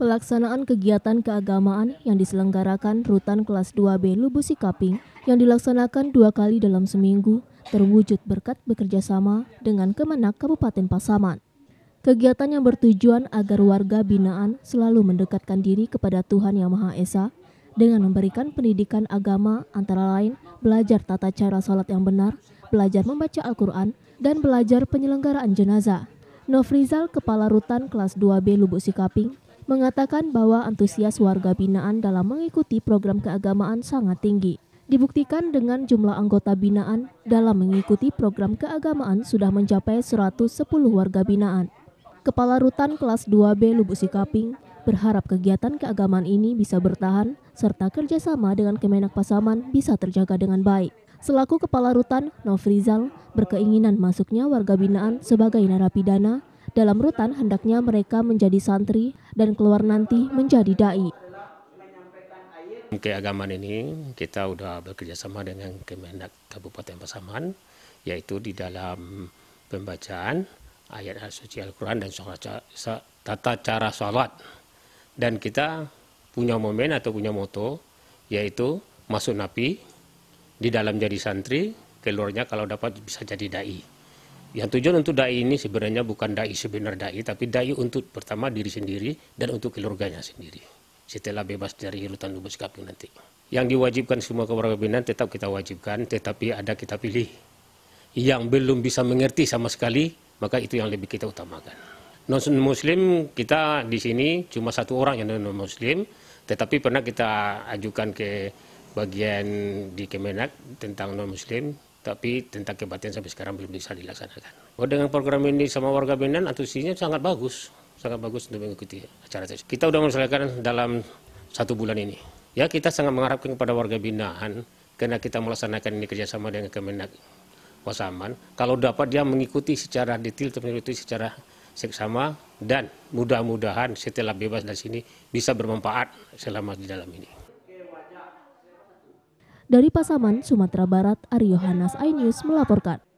Pelaksanaan kegiatan keagamaan yang diselenggarakan Rutan Kelas 2B Lubusi Kaping yang dilaksanakan dua kali dalam seminggu terwujud berkat bekerjasama dengan Kemenak Kabupaten Pasaman. Kegiatan yang bertujuan agar warga binaan selalu mendekatkan diri kepada Tuhan Yang Maha Esa dengan memberikan pendidikan agama antara lain belajar tata cara salat yang benar, belajar membaca Al-Quran, dan belajar penyelenggaraan jenazah. Nofrizal, Kepala Rutan Kelas 2B Lubuk Sikaping, mengatakan bahwa antusias warga binaan dalam mengikuti program keagamaan sangat tinggi. Dibuktikan dengan jumlah anggota binaan dalam mengikuti program keagamaan sudah mencapai 110 warga binaan. Kepala Rutan Kelas 2B Lubuk Sikaping berharap kegiatan keagamaan ini bisa bertahan serta kerjasama dengan Kemenak Pasaman bisa terjaga dengan baik. Selaku Kepala Rutan, Nofrizal berkeinginan masuknya warga binaan sebagai narapidana dalam rutan hendaknya mereka menjadi santri dan keluar nanti menjadi dai. Keagamaan ini kita sudah bekerja sama dengan Kemenak Kabupaten Pasaman yaitu di dalam pembacaan ayat suci Al-Quran dan tata cara sholat. Dan kita punya momen atau punya moto yaitu masuk napi, di dalam jadi santri, keluarnya kalau dapat bisa jadi dai. Yang tujuan untuk dai ini sebenarnya bukan dai sebenar dai, tapi dai untuk pertama diri sendiri dan untuk keluarganya sendiri. Setelah bebas dari hirutan lubus kaping nanti. Yang diwajibkan semua kepemimpinan tetap kita wajibkan, tetapi ada kita pilih. Yang belum bisa mengerti sama sekali, maka itu yang lebih kita utamakan. Non Muslim kita di sini cuma satu orang yang non Muslim, tetapi pernah kita ajukan ke bagian di Kemenak tentang non Muslim tapi tentang kebatian sampai sekarang belum bisa dilaksanakan. Oh, dengan program ini sama warga binaan antusiasnya sangat bagus, sangat bagus untuk mengikuti acara tersebut. Kita sudah menyelesaikan dalam satu bulan ini. Ya kita sangat mengharapkan kepada warga binaan karena kita melaksanakan ini kerjasama dengan Kemenak Wasaman. Kalau dapat dia mengikuti secara detail, mengikuti secara seksama dan mudah-mudahan setelah bebas dari sini bisa bermanfaat selama di dalam ini. Dari Pasaman, Sumatera Barat, Aryo Hanas Ainews melaporkan.